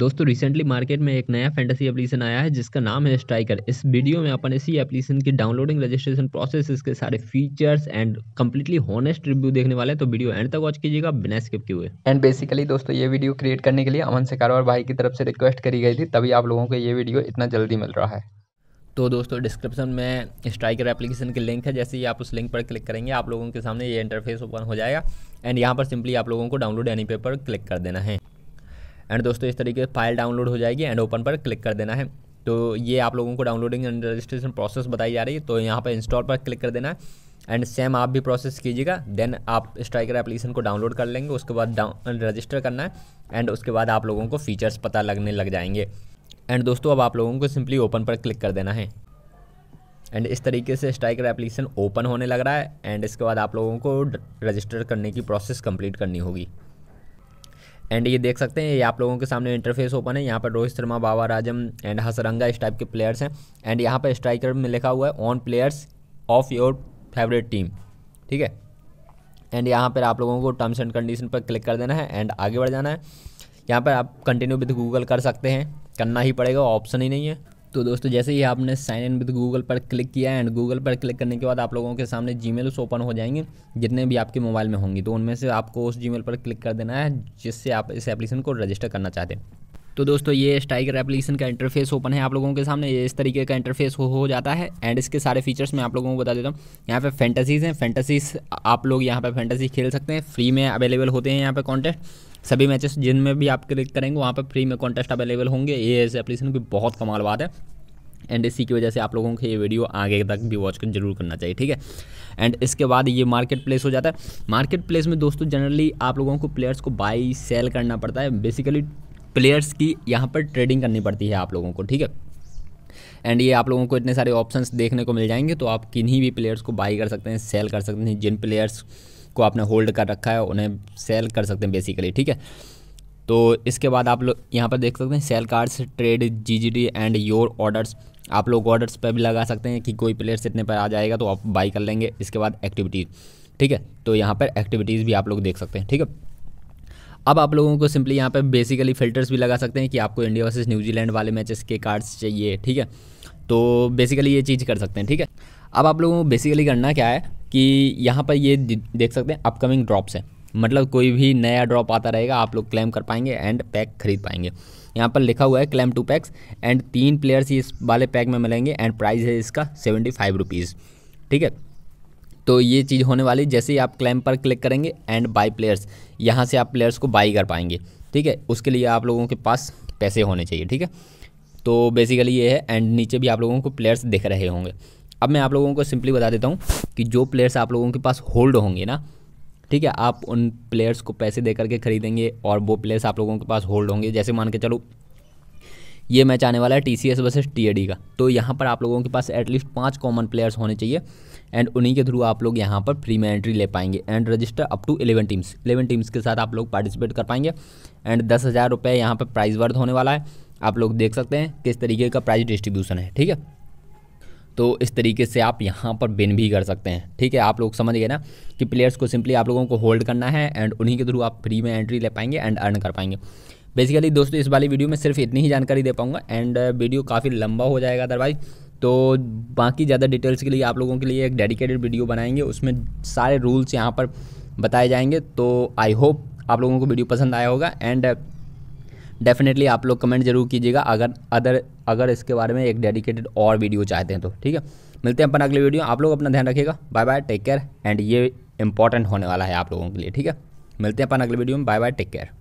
दोस्तों recently market में एक नया फैंटेसी एप्लीकेशन आया है जिसका नाम है स्ट्राइकर इस वीडियो में अपन इसी एप्लीकेशन की डाउनलोडिंग रजिस्ट्रेशन प्रोसेस इसके सारे features and completely honest review देखने वाले तो वीडियो एंड तक वॉच कीजिएगा बिना स्किप किए हुए एंड बेसिकली दोस्तों ये वीडियो क्रिएट करने के लिए अमन से कारोबार भाई की तरफ से रिक्वेस्ट करी गई थी तभी आप लोगों को ये वीडियो इतना जल्दी मिल रहा है तो दोस्तों डिस्क्रिप्शन में स्ट्राइकर एप्लीकेशन की लिंक है जैसे ही आप उस लिंक पर क्लिक करेंगे आप लोगों के सामने ये इंटरफेस ओपन हो जाएगा एंड यहाँ पर सिंपली आप लोगों को डाउनलोड एनी पेपर क्लिक कर देना है एंड दोस्तों इस तरीके से फाइल डाउनलोड हो जाएगी एंड ओपन पर क्लिक कर देना है तो ये आप लोगों को डाउनलोडिंग एंड रजिस्ट्रेशन प्रोसेस बताई जा रही है तो यहाँ पर इंस्टॉल पर क्लिक कर देना है एंड सेम आप भी प्रोसेस कीजिएगा देन आप स्ट्राइकर एप्लीकेशन को डाउनलोड कर लेंगे उसके बाद डाउन रजिस्टर करना है एंड उसके बाद आप लोगों को फीचर्स पता लगने लग जाएंगे एंड दोस्तों अब आप लोगों को सिंपली ओपन पर क्लिक कर देना है एंड इस तरीके से स्ट्राइकर एप्लीकेशन ओपन होने लग रहा है एंड इसके बाद आप लोगों को रजिस्टर करने की प्रोसेस कंप्लीट करनी होगी एंड ये देख सकते हैं ये आप लोगों के सामने इंटरफेस ओपन है यहाँ पर रोहित शर्मा बाबा आजम एंड हसरंगा इस टाइप के प्लेयर्स हैं एंड यहाँ पर स्ट्राइकर में लिखा हुआ है on players of your favourite team ठीक है एंड यहाँ पर आप लोगों को टर्म्स एंड कंडीशन पर क्लिक कर देना है एंड आगे बढ़ जाना है यहाँ पर आप कंटिन्यू विद गूगल कर सकते हैं करना ही पड़ेगा ऑप्शन ही नहीं है तो दोस्तों जैसे ही आपने साइन इन विद गूगल पर क्लिक किया एंड गूगल पर क्लिक करने के बाद आप लोगों के सामने जी मेल्स ओपन हो जाएंगे जितने भी आपके मोबाइल में होंगी तो उनमें से आपको उस जी पर क्लिक कर देना है जिससे आप इस एप्लीकेशन को रजिस्टर करना चाहते हैं तो दोस्तों ये स्ट्राइकर एप्लीकेशन का इंटरफेस ओपन है आप लोगों के सामने ये इस तरीके का इंटरफेस हो, हो जाता है एंड इसके सारे फीचर्स मैं आप लोगों को बता देता हूँ यहाँ पे फैंटेसीज़ हैं फैंटेसीज आप लोग यहाँ पे फैंटेसी खेल सकते हैं फ्री में अवेलेबल होते हैं यहाँ पे कॉन्टेस्ट सभी मैचेस जिनमें भी आप क्लिक करेंगे वहाँ पर फ्री में कॉन्टेस्ट अवेलेबल होंगे ये ऐसे एप्लीकेशन की बहुत कमाल बात है एंड इसी की वजह से आप लोगों को ये वीडियो आगे तक भी वॉच कर जरूर करना चाहिए ठीक है एंड इसके बाद ये मार्केट प्लेस हो जाता है मार्केट प्लेस में दोस्तों जनरली आप लोगों को प्लेयर्स को बाई सेल करना पड़ता है बेसिकली प्लेयर्स की यहाँ पर ट्रेडिंग करनी पड़ती है आप लोगों को ठीक है एंड ये आप लोगों को इतने सारे ऑप्शंस देखने को मिल जाएंगे तो आप किन्हीं भी प्लेयर्स को बाई कर सकते हैं सेल कर सकते हैं जिन प्लेयर्स को आपने होल्ड कर रखा है उन्हें सेल कर सकते हैं बेसिकली ठीक है तो इसके बाद आप लोग यहाँ पर देख सकते हैं sale cards trade GGD and your orders आप लोग ऑर्डर्स पर भी लगा सकते हैं कि कोई प्लेयर्स इतने पर आ जाएगा तो आप बाई कर लेंगे इसके बाद एक्टिविटीज़ ठीक है तो यहाँ पर एक्टिविटीज़ भी आप लोग देख सकते हैं ठीक है अब आप लोगों को सिंपली यहाँ पर बेसिकली फिल्टर्स भी लगा सकते हैं कि आपको इंडिया वर्सेज़ न्यूजीलैंड वाले मैचेस के कार्ड्स चाहिए ठीक है तो बेसिकली ये चीज़ कर सकते हैं ठीक है अब आप लोगों को बेसिकली करना क्या है कि यहाँ पर ये देख सकते हैं अपकमिंग ड्रॉप्स हैं मतलब कोई भी नया ड्रॉप आता रहेगा आप लोग क्लेम कर पाएंगे एंड पैक खरीद पाएंगे यहाँ पर लिखा हुआ है क्लेम टू पैक्स एंड तीन प्लेयर्स इस वाले पैक में मिलेंगे एंड प्राइस है इसका सेवेंटी फाइव रुपीज़ ठीक है तो ये चीज़ होने वाली जैसे ही आप क्लेम पर क्लिक करेंगे एंड बाई प्लेयर्स यहाँ से आप प्लेयर्स को बाई कर पाएंगे ठीक है उसके लिए आप लोगों के पास पैसे होने चाहिए ठीक है तो बेसिकली ये है एंड नीचे भी आप लोगों को प्लेयर्स दिख रहे होंगे अब मैं आप लोगों को सिंपली बता देता हूँ कि जो प्लेयर्स आप लोगों के पास होल्ड होंगे ना ठीक है आप उन प्लेयर्स को पैसे दे करके खरीदेंगे और वो प्लेयर्स आप लोगों के पास होल्ड होंगे जैसे मान के चलो ये मैच आने वाला है T C S versus T का तो यहाँ पर आप लोगों के पास एटलीस्ट पाँच कॉमन प्लेयर्स होने चाहिए एंड उन्हीं के थ्रू आप लोग यहाँ पर फ्री में एंट्री ले पाएंगे and register up to eleven teams eleven teams के साथ आप लोग पार्टिसिपेट कर पाएंगे एंड दस हज़ार रुपये यहाँ पर प्राइज़ वर्थ होने वाला है आप लोग देख सकते हैं किस तरीके का प्राइज डिस्ट्रीब्यूशन है ठीक है तो इस तरीके से आप यहाँ पर बिन भी कर सकते हैं ठीक है आप लोग समझ गए ना कि प्लेयर्स को सिंपली आप लोगों को होल्ड करना है एंड उन्हीं के थ्रू आप फ्री में एंट्री ले पाएंगे एंड अर्न कर पाएंगे बेसिकली दोस्तों इस वाली वीडियो में सिर्फ इतनी ही जानकारी दे पाऊँगा एंड वीडियो काफ़ी लंबा हो जाएगा अदरवाइज तो बाकी ज़्यादा डिटेल्स के लिए आप लोगों के लिए एक डेडिकेटेड वीडियो बनाएंगे उसमें सारे रूल्स यहाँ पर बताए जाएंगे तो आई होप आप लोगों को वीडियो पसंद आया होगा एंड डेफिनेटली आप लोग कमेंट जरूर कीजिएगा अगर अदर अगर इसके बारे में एक डेडिकेटेड और वीडियो चाहते हैं तो ठीक है मिलते हैं अपन अगले वीडियो आप लोग अपना ध्यान रखिएगा bye bye take care and ये इंपॉर्टेंट होने वाला है आप लोगों के लिए ठीक है मिलते हैं अपन अगले वीडियो में बाय बाय टेक केयर